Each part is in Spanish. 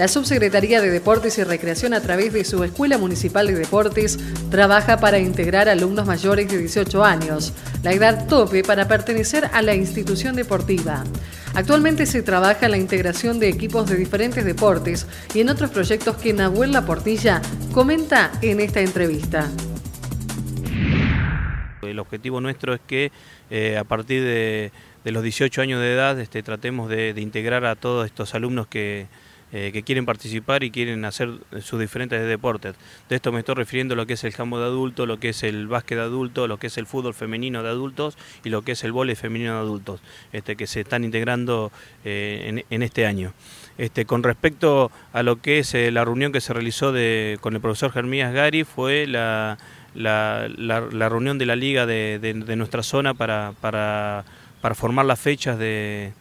La Subsecretaría de Deportes y Recreación a través de su Escuela Municipal de Deportes trabaja para integrar alumnos mayores de 18 años, la edad tope para pertenecer a la institución deportiva. Actualmente se trabaja en la integración de equipos de diferentes deportes y en otros proyectos que Nahuel La Portilla comenta en esta entrevista. El objetivo nuestro es que eh, a partir de, los 18 años de edad este, tratemos de integrar a todos estos alumnos que, eh, que quieren participar y quieren hacer sus diferentes deportes. De esto me estoy refiriendo a lo que es el jambo de adulto, lo que es el básquet de adulto, lo que es el fútbol femenino de adultos y lo que es el voleibol femenino de adultos, este, que se están integrando eh, en, este año. Este, con respecto a lo que es eh, la reunión que se realizó con el profesor Germías Gari, fue la, reunión de la liga de, nuestra zona para, formar las fechas de,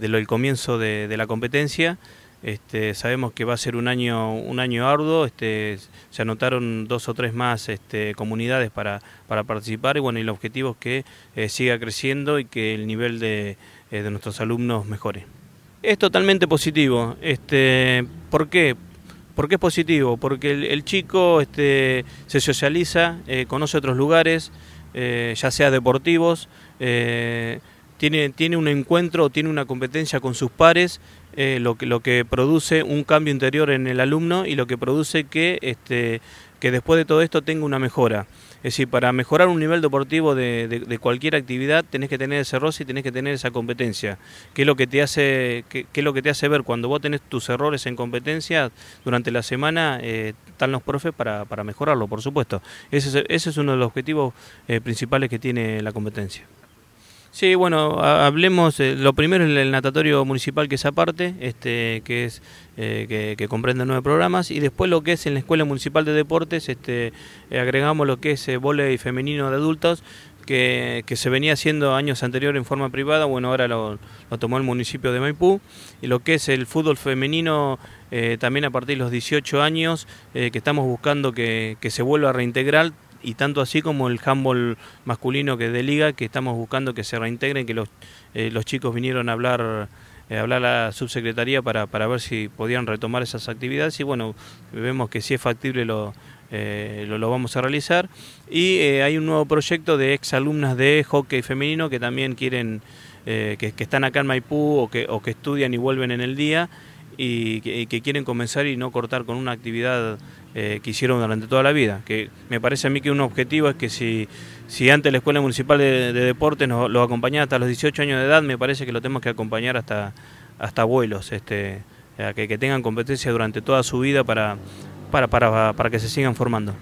el comienzo de la competencia. Este, sabemos que va a ser un año, un año arduo, este, se anotaron dos o tres más este, comunidades para, participar y bueno, el objetivo es que eh, siga creciendo y que el nivel eh, de, nuestros alumnos mejore. Es totalmente positivo. Este, ¿Por qué? Porque es positivo, porque el, chico se socializa, eh, conoce otros lugares, ya sea deportivos, tiene, un encuentro o tiene una competencia con sus pares, eh, lo, que, lo que produce un cambio interior en el alumno y lo que produce que, este, que después de todo esto tenga una mejora. Es decir, para mejorar un nivel deportivo de, cualquier actividad tenés que tener ese error y tenés que tener esa competencia. ¿Qué es lo que te hace, es lo que te hace ver cuando vos tenés tus errores en competencia durante la semana? Eh, están los profes para, para mejorarlo, por supuesto. Ese es, ese es, uno de los objetivos eh, principales que tiene la competencia. Sí, bueno, hablemos, eh, lo primero es el natatorio municipal que es aparte, este, que es eh, que, comprende nueve programas, y después lo que es en la Escuela Municipal de Deportes, este, eh, agregamos lo que es volei femenino de adultos, que, se venía haciendo años anteriores en forma privada, bueno, ahora lo, tomó el municipio de Maipú, y lo que es el fútbol femenino también a partir de los 18 años, que estamos buscando que, que se vuelva a reintegrar y tanto así como el handball masculino que de liga, que estamos buscando que se reintegren, que los, eh, los chicos vinieron a hablar eh, hablar a la subsecretaría para, para ver si podían retomar esas actividades y bueno, vemos que si es factible lo, eh, lo, vamos a realizar. Y hay un nuevo proyecto de exalumnas de hockey femenino que también quieren, que, que, están acá en Maipú o que, o que estudian y vuelven en el día y que quieren comenzar y no cortar con una actividad eh, que hicieron durante toda la vida. Que me parece a mí que un objetivo es que si, si antes la Escuela Municipal de, Deportes nos lo acompañaba hasta los 18 años de edad, me parece que lo tenemos que acompañar hasta, hasta abuelos, este, que, tengan competencia durante toda su vida para, para, para que se sigan formando.